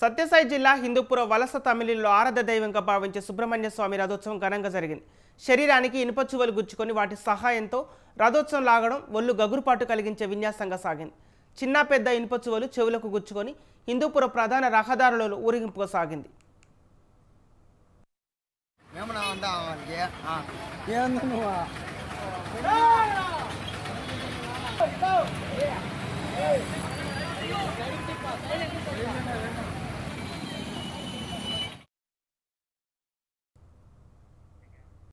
సత్యసాయి జిల్లా హిందూపుర వలస తమిళంలో ఆరాధ దైవంగా భావించే సుబ్రహ్మణ్య స్వామి రథోత్సవం ఘనంగా జరిగింది శరీరానికి ఇనుపచువలు గుచ్చుకొని వాటి సహాయంతో రథోత్సవం లాగడం ఒళ్ళు గగురుపాటు కలిగించే విన్యాసంగా సాగింది చిన్న పెద్ద ఇనుప చెవులకు గుచ్చుకొని హిందూపురం ప్రధాన రహదారులలో ఊరేగింపుగా సాగింది